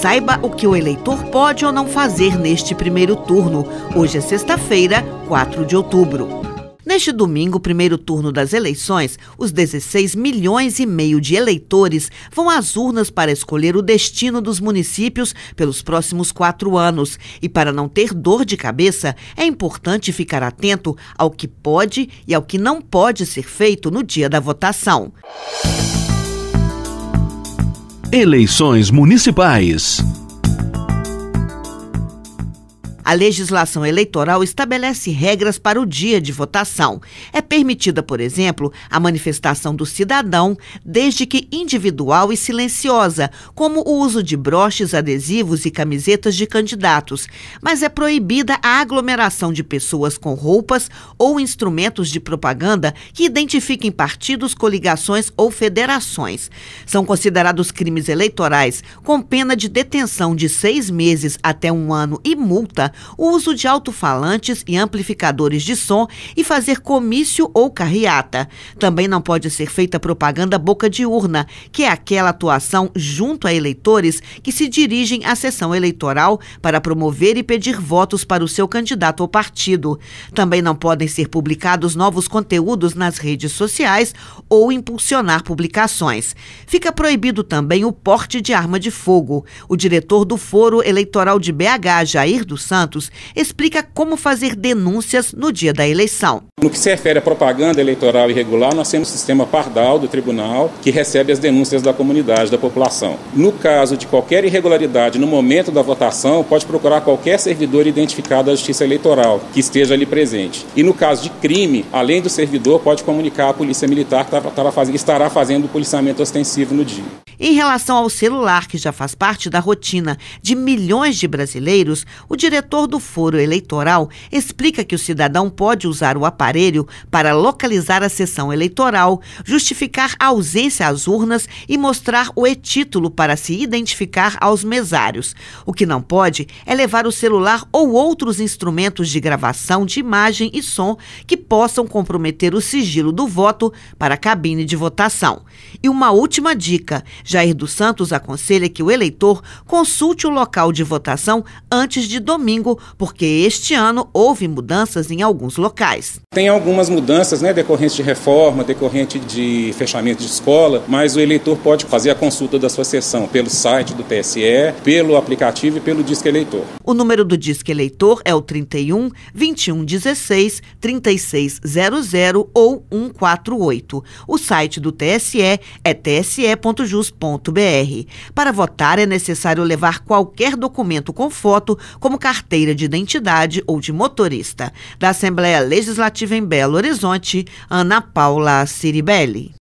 Saiba o que o eleitor pode ou não fazer neste primeiro turno. Hoje é sexta-feira, 4 de outubro. Neste domingo, primeiro turno das eleições, os 16 milhões e meio de eleitores vão às urnas para escolher o destino dos municípios pelos próximos quatro anos. E para não ter dor de cabeça, é importante ficar atento ao que pode e ao que não pode ser feito no dia da votação. Música Eleições Municipais. A legislação eleitoral estabelece regras para o dia de votação. É permitida, por exemplo, a manifestação do cidadão, desde que individual e silenciosa, como o uso de broches, adesivos e camisetas de candidatos, mas é proibida a aglomeração de pessoas com roupas ou instrumentos de propaganda que identifiquem partidos, coligações ou federações. São considerados crimes eleitorais com pena de detenção de seis meses até um ano e multa o uso de alto-falantes e amplificadores de som e fazer comício ou carreata. Também não pode ser feita propaganda boca de urna, que é aquela atuação junto a eleitores que se dirigem à sessão eleitoral para promover e pedir votos para o seu candidato ou partido. Também não podem ser publicados novos conteúdos nas redes sociais ou impulsionar publicações. Fica proibido também o porte de arma de fogo. O diretor do Foro Eleitoral de BH, Jair dos Santos, explica como fazer denúncias no dia da eleição. No que se refere à propaganda eleitoral irregular, nós temos o sistema pardal do tribunal que recebe as denúncias da comunidade, da população. No caso de qualquer irregularidade no momento da votação, pode procurar qualquer servidor identificado da Justiça Eleitoral que esteja ali presente. E no caso de crime, além do servidor, pode comunicar à Polícia Militar que estará fazendo o policiamento ostensivo no dia. Em relação ao celular, que já faz parte da rotina de milhões de brasileiros, o diretor do Foro Eleitoral explica que o cidadão pode usar o aparelho para localizar a sessão eleitoral, justificar a ausência às urnas e mostrar o e-título para se identificar aos mesários. O que não pode é levar o celular ou outros instrumentos de gravação de imagem e som que possam comprometer o sigilo do voto para a cabine de votação. E uma última dica: Jair dos Santos aconselha que o eleitor consulte o local de votação antes de domingo, porque este ano houve mudanças em alguns locais. Tem algumas mudanças, né, decorrentes de reforma, decorrente de fechamento de escola, mas o eleitor pode fazer a consulta da sua sessão pelo site do TSE, pelo aplicativo e pelo Disque Eleitor. O número do Disque Eleitor é o 31 16 3600 ou 148. O site do TSE é tse.jus.br para votar é necessário levar qualquer documento com foto, como carteira de identidade ou de motorista. Da Assembleia Legislativa em Belo Horizonte, Ana Paula Ciribelli.